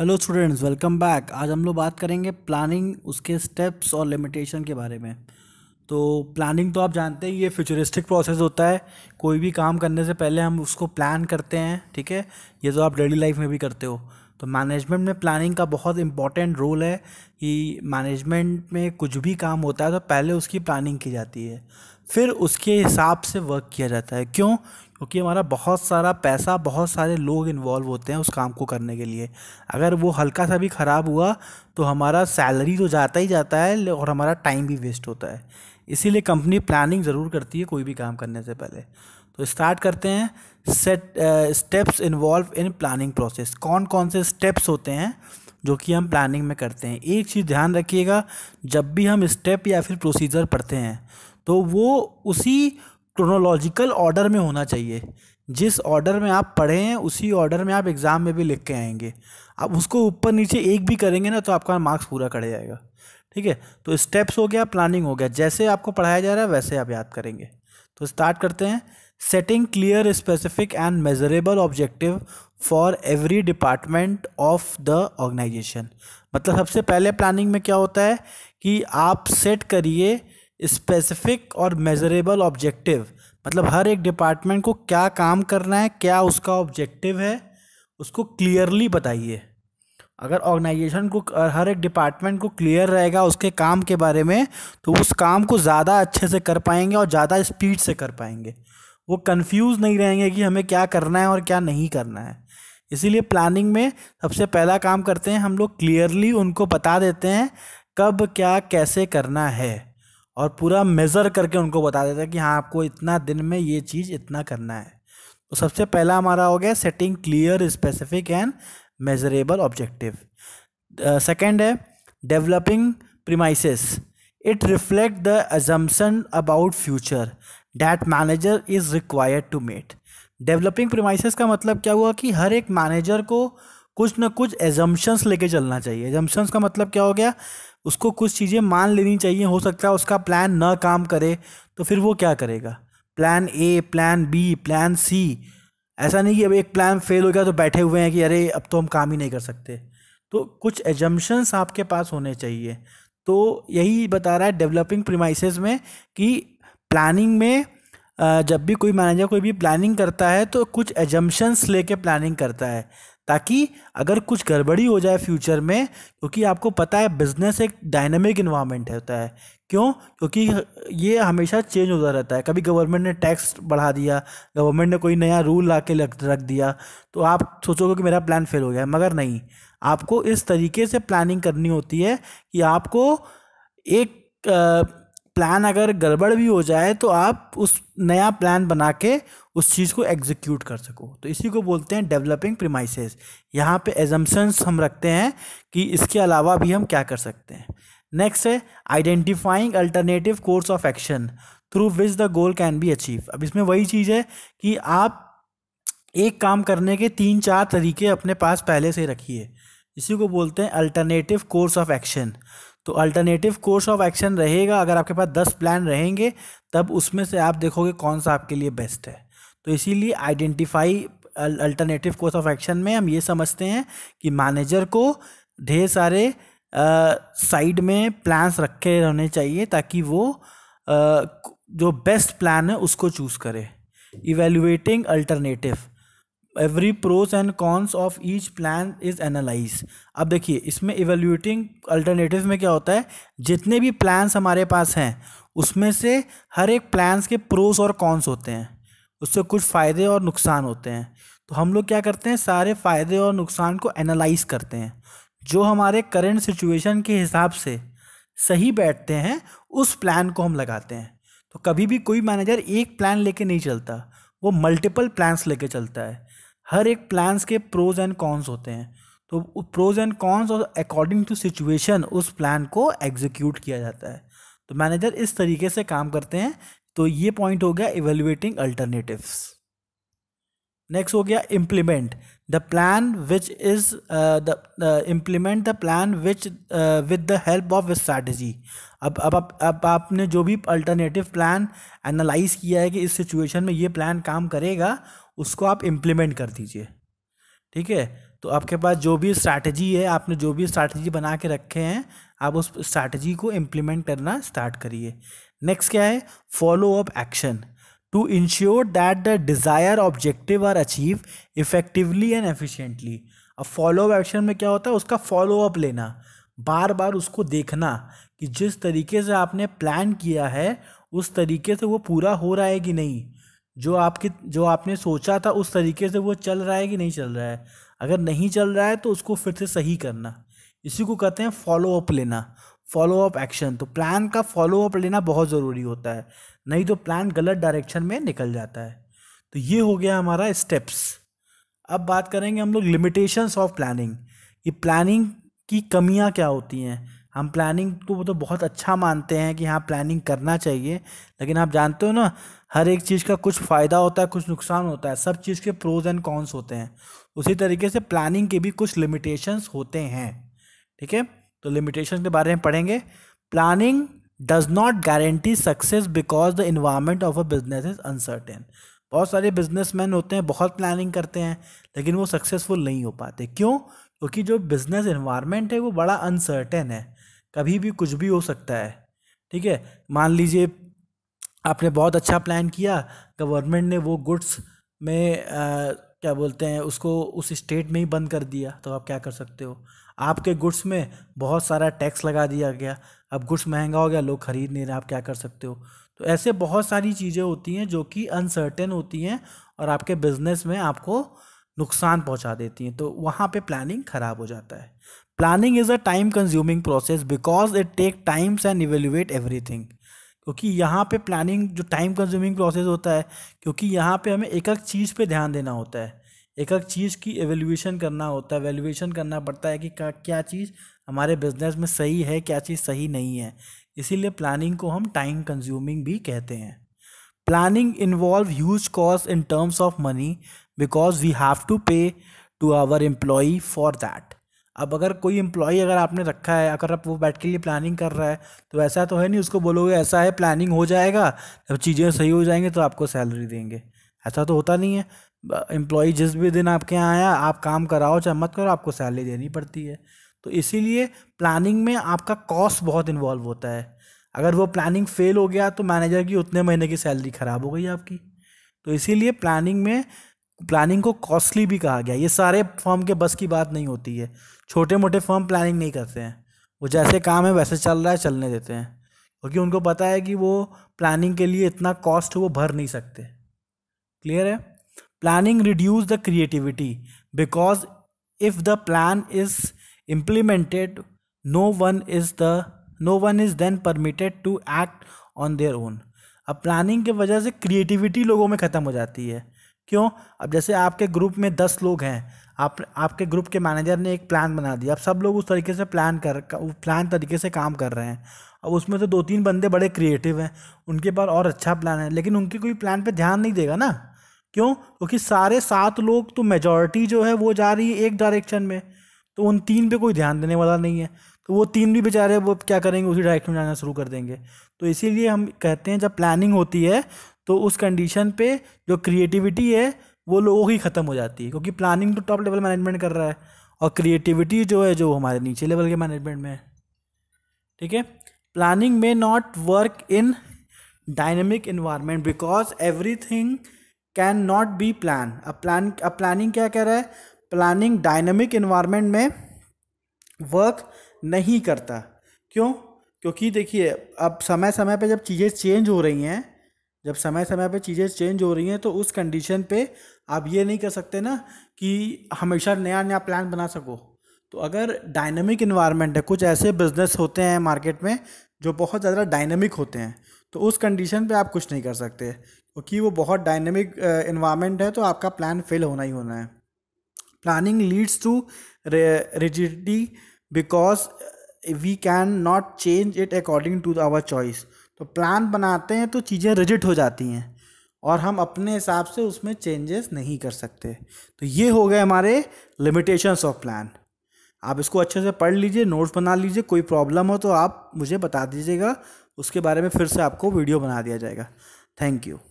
hello students welcome back आज हम लोग बात करेंगे प्लानिंग उसके स्टेप्स और लिमिटेशन के बारे में तो प्लानिंग तो आप जानते हैं ये फ्यूचरिस्टिक प्रोसेस होता है कोई भी काम करने से पहले हम उसको प्लान करते हैं ठीक है ये तो आप डेली लाइफ में भी करते हो तो मैनेजमेंट में प्लानिंग का बहुत इंपॉर्टेंट रोल है कि मैनेजमेंट में कुछ भी काम होता है तो पहले उसकी प्लानिंग की जाती है फिर उसके हिसाब से वर्क किया जाता है क्यों क्योंकि हमारा बहुत सारा पैसा बहुत सारे लोग इन्वॉल्व होते हैं उस काम को करने के लिए अगर वो हल्का सा भी ख़राब हुआ तो हमारा सैलरी तो जाता ही जाता है और हमारा टाइम भी वेस्ट होता है इसीलिए कंपनी प्लानिंग ज़रूर करती है कोई भी काम करने से पहले तो स्टार्ट करते हैं set steps involve in planning process कौन कौन से स्टेप्स होते हैं जो कि हम प्लानिंग में करते हैं एक चीज़ ध्यान रखिएगा जब भी हम स्टेप या फिर प्रोसीजर पढ़ते हैं तो वो उसी क्रोनोलॉजिकल ऑर्डर में होना चाहिए जिस ऑर्डर में आप पढ़े हैं उसी ऑर्डर में आप एग्ज़ाम में भी लिख के आएंगे आप उसको ऊपर नीचे एक भी करेंगे ना तो आपका मार्क्स पूरा कट जाएगा ठीक है तो स्टेप्स हो गया प्लानिंग हो गया जैसे आपको पढ़ाया जा रहा है वैसे आप याद करेंगे तो स्टार्ट करते हैं setting clear specific and measurable objective for every department of the organisation मतलब सबसे पहले प्लानिंग में क्या होता है कि आप सेट करिए स्पेसिफिक और मेजरेबल ऑब्जेक्टिव मतलब हर एक डिपार्टमेंट को क्या काम करना है क्या उसका ऑब्जेक्टिव है उसको क्लियरली बताइए अगर ऑर्गेनाइजेशन को हर एक डिपार्टमेंट को क्लियर रहेगा उसके काम के बारे में तो उस काम को ज़्यादा अच्छे से कर पाएंगे और ज़्यादा स्पीड से कर पाएंगे वो कंफ्यूज नहीं रहेंगे कि हमें क्या करना है और क्या नहीं करना है इसीलिए प्लानिंग में सबसे पहला काम करते हैं हम लोग क्लियरली उनको बता देते हैं कब क्या कैसे करना है और पूरा मेज़र करके उनको बता देता है कि हाँ आपको इतना दिन में ये चीज़ इतना करना है तो सबसे पहला हमारा हो गया setting clear specific and measurable objective second है developing premises it reflect the assumption about future that manager is required to met developing premises का मतलब क्या हुआ कि हर एक मैनेजर को कुछ ना कुछ एजम्पन्स लेके चलना चाहिए एजम्पन्स का मतलब क्या हो गया उसको कुछ चीज़ें मान लेनी चाहिए हो सकता है उसका प्लान न काम करे तो फिर वो क्या करेगा plan A plan B plan C ऐसा नहीं कि अब एक प्लान फेल हो गया तो बैठे हुए हैं कि अरे अब तो हम काम ही नहीं कर सकते तो कुछ एजम्पन्स आपके पास होने चाहिए तो यही बता रहा है डेवलपिंग प्रीमाइसिस में कि प्लानिंग में जब भी कोई मैनेजर कोई भी प्लानिंग करता है तो कुछ एजम्पन्स लेके प्लानिंग करता है ताकि अगर कुछ गड़बड़ी हो जाए फ्यूचर में क्योंकि आपको पता है बिजनेस एक डायनेमिक इन्वायरमेंट होता है क्यों क्योंकि ये हमेशा चेंज होता रहता है कभी गवर्नमेंट ने टैक्स बढ़ा दिया गवर्नमेंट ने कोई नया रूल ला के रख दिया तो आप सोचोगे कि मेरा प्लान फेल हो गया मगर नहीं आपको इस तरीके से प्लानिंग करनी होती है कि आपको एक प्लान अगर गड़बड़ भी हो जाए तो आप उस नया प्लान बना के उस चीज़ को एग्जीक्यूट कर सको तो इसी को बोलते हैं डेवलपिंग प्रीमाइसेस यहाँ पे एजम्पन्स हम रखते हैं कि इसके अलावा भी हम क्या कर सकते हैं नेक्स्ट है identifying alternative course of action through which the goal can be achieve अब इसमें वही चीज़ है कि आप एक काम करने के तीन चार तरीके अपने पास पहले से रखिए इसी को बोलते हैं अल्टरनेटिव कोर्स ऑफ एक्शन तो अल्टरनेटिव कोर्स ऑफ एक्शन रहेगा अगर आपके पास दस प्लान रहेंगे तब उसमें से आप देखोगे कौन सा आपके लिए बेस्ट है तो इसीलिए identify alternative course of action में हम ये समझते हैं कि मैनेजर को ढेर सारे साइड में प्लान्स रखे रहने चाहिए ताकि वो आ, जो बेस्ट प्लान है उसको चूज़ करे evaluating alternative every pros and cons of each plan is analyse अब देखिए इसमें इवेल्यूटिंग अल्टरनेटिव में क्या होता है जितने भी प्लान्स हमारे पास हैं उसमें से हर एक प्लान्स के प्रोस और कॉन्स होते हैं उससे कुछ फ़ायदे और नुकसान होते हैं तो हम लोग क्या करते हैं सारे फ़ायदे और नुकसान को एनालाइज करते हैं जो हमारे करेंट सिचुएशन के हिसाब से सही बैठते हैं उस प्लान को हम लगाते हैं तो कभी भी कोई मैनेजर एक प्लान लेके नहीं चलता वो मल्टीपल प्लान्स लेके चलता है हर एक प्लान्स के प्रोज एंड कॉन्स होते हैं तो प्रोज एंड कॉन्स और अकॉर्डिंग टू सिचुएशन उस प्लान को एग्जीक्यूट किया जाता है तो मैनेजर इस तरीके से काम करते हैं तो ये पॉइंट हो गया इवेल्युएटिंग अल्टरनेटिव्स नेक्स्ट हो गया implement the plan which is the implement the plan which with the help of strategy अब अब अब आपने जो भी अल्टरनेटिव प्लान एनालाइज किया है कि इस सिचुएशन में ये प्लान काम करेगा उसको आप इम्प्लीमेंट कर दीजिए ठीक है तो आपके पास जो भी स्ट्रैटेजी है आपने जो भी स्ट्रैटेजी बना के रखे हैं आप उस स्ट्रैटेजी को इम्प्लीमेंट करना स्टार्ट करिए नेक्स्ट क्या है follow up action to ensure that the desire objective are achieve effectively and efficiently अब फॉलो अप एक्शन में क्या होता है उसका फॉलो अप लेना बार बार उसको देखना कि जिस तरीके से आपने प्लान किया है उस तरीके से वो पूरा हो रहा है कि नहीं जो आपकी जो आपने सोचा था उस तरीके से वो चल रहा है कि नहीं चल रहा है अगर नहीं चल रहा है तो उसको फिर से सही करना इसी को कहते हैं फॉलो अप लेना फॉलो अप एक्शन तो प्लान का फॉलो अप लेना बहुत ज़रूरी होता है नहीं तो प्लान गलत डायरेक्शन में निकल जाता है तो ये हो गया हमारा स्टेप्स अब बात करेंगे हम लोग लिमिटेशंस ऑफ प्लानिंग कि प्लानिंग की कमियां क्या होती हैं हम प्लानिंग को तो बहुत अच्छा मानते हैं कि हाँ प्लानिंग करना चाहिए लेकिन आप जानते हो ना हर एक चीज़ का कुछ फ़ायदा होता है कुछ नुकसान होता है सब चीज़ के प्रोज एंड कॉन्स होते हैं उसी तरीके से प्लानिंग के भी कुछ लिमिटेशंस होते हैं ठीक है तो लिमिटेशन के बारे में पढ़ेंगे planning does not guarantee success because the environment of a business is uncertain बहुत सारे बिजनेसमैन होते हैं बहुत प्लानिंग करते हैं लेकिन वो सक्सेसफुल नहीं हो पाते क्यों क्योंकि जो बिज़नेस इन्वायरमेंट है वो बड़ा अनसर्टेन है कभी भी कुछ भी हो सकता है ठीक है मान लीजिए आपने बहुत अच्छा प्लान किया गवर्नमेंट ने वो गुड्स में आ, क्या बोलते हैं उसको उस स्टेट में ही बंद कर दिया तो आप क्या कर सकते हो आपके गुड्स में बहुत सारा टैक्स लगा दिया गया अब गुड्स महंगा हो गया लोग खरीद नहीं रहे आप क्या कर सकते हो तो ऐसे बहुत सारी चीज़ें होती हैं जो कि अनसर्टेन होती हैं और आपके बिजनेस में आपको नुकसान पहुंचा देती हैं तो वहाँ पे प्लानिंग ख़राब हो जाता है planning is a time consuming process because it take times and evaluate everything क्योंकि यहाँ पे प्लानिंग जो टाइम कंज्यूमिंग प्रोसेस होता है क्योंकि यहाँ पे हमें एक एक चीज़ पे ध्यान देना होता है एक एक चीज़ की एवेल्यूशन करना होता है एवेल्यूएशन करना पड़ता है कि क्या चीज़ हमारे बिजनेस में सही है क्या चीज़ सही नहीं है इसीलिए प्लानिंग को हम टाइम कंज्यूमिंग भी कहते हैं planning involve huge cost in terms of money because we have to pay to our employee for that अब अगर कोई एम्प्लॉई अगर आपने रखा है अगर आप वो बैठ के लिए प्लानिंग कर रहा है तो ऐसा तो है नहीं उसको बोलोगे ऐसा है प्लानिंग हो जाएगा जब चीज़ें सही हो जाएंगी तो आपको सैलरी देंगे ऐसा तो होता नहीं है एम्प्लॉय जिस भी दिन आपके यहाँ आया आप काम कराओ चाहे मत करो आपको सैलरी देनी पड़ती है तो इसीलिए प्लानिंग में आपका कॉस्ट बहुत इन्वॉल्व होता है अगर वो प्लानिंग फेल हो गया तो मैनेजर की उतने महीने की सैलरी ख़राब हो गई आपकी तो इसीलिए प्लानिंग में प्लानिंग को कॉस्टली भी कहा गया ये सारे फॉर्म के बस की बात नहीं होती है छोटे मोटे फर्म प्लानिंग नहीं करते हैं वो जैसे काम है वैसे चल रहा है चलने देते हैं क्योंकि उनको पता है कि वो प्लानिंग के लिए इतना कॉस्ट वो भर नहीं सकते क्लियर है planning reduce the creativity because if the plan is implemented no one is the no one is then permitted to act on their own अब प्लानिंग की वजह से क्रिएटिविटी लोगों में ख़त्म हो जाती है क्यों अब जैसे आपके ग्रुप में दस लोग हैं आप आपके ग्रुप के मैनेजर ने एक प्लान बना दिया अब सब लोग उस तरीके से प्लान कर प्लान तरीके से काम कर रहे हैं अब उसमें तो दो तीन बंदे बड़े क्रिएटिव हैं उनके पास और अच्छा प्लान है लेकिन उनके कोई प्लान पर ध्यान नहीं देगा ना क्यों क्योंकि तो सारे सात लोग तो मेजोरिटी जो है वो जा रही है एक डायरेक्शन में तो उन तीन पे कोई ध्यान देने वाला नहीं है तो वो तीन भी बेचारे वो क्या करेंगे उसी डायरेक्शन में जाना शुरू कर देंगे तो इसीलिए हम कहते हैं जब प्लानिंग होती है तो उस कंडीशन पे जो क्रिएटिविटी है वो लोगों की ख़त्म हो जाती है क्योंकि प्लानिंग तो टॉप लेवल मैनेजमेंट कर रहा है और क्रिएटिविटी जो है जो हमारे नीचे लेवल के मैनेजमेंट में है ठीक है प्लानिंग में not work in dynamic environment because every thing can not be plan अब प्लान अब प्लानिंग क्या कह रहा है प्लानिंग डायनेमिक इन्वायरमेंट में वर्क नहीं करता क्यों क्योंकि देखिए अब समय समय पे जब चीज़ें चेंज हो रही हैं जब समय समय पे चीज़ें चेंज हो रही हैं तो उस कंडीशन पे आप ये नहीं कर सकते ना कि हमेशा नया नया प्लान बना सको तो अगर डायनेमिक इन्वायरमेंट है कुछ ऐसे बिजनेस होते हैं मार्केट में जो बहुत ज़्यादा डायनेमिक होते हैं तो उस कंडीशन पे आप कुछ नहीं कर सकते क्योंकि तो वो बहुत डायनेमिक इन्वायरमेंट है तो आपका प्लान फेल होना ही होना है planning leads to rigidity because we can not change it according to our choice तो प्लान बनाते हैं तो चीज़ें रिजिट हो जाती हैं और हम अपने हिसाब से उसमें चेंजेस नहीं कर सकते तो ये हो गए हमारे लिमिटेशंस ऑफ प्लान आप इसको अच्छे से पढ़ लीजिए नोट्स बना लीजिए कोई प्रॉब्लम हो तो आप मुझे बता दीजिएगा उसके बारे में फिर से आपको वीडियो बना दिया जाएगा थैंक यू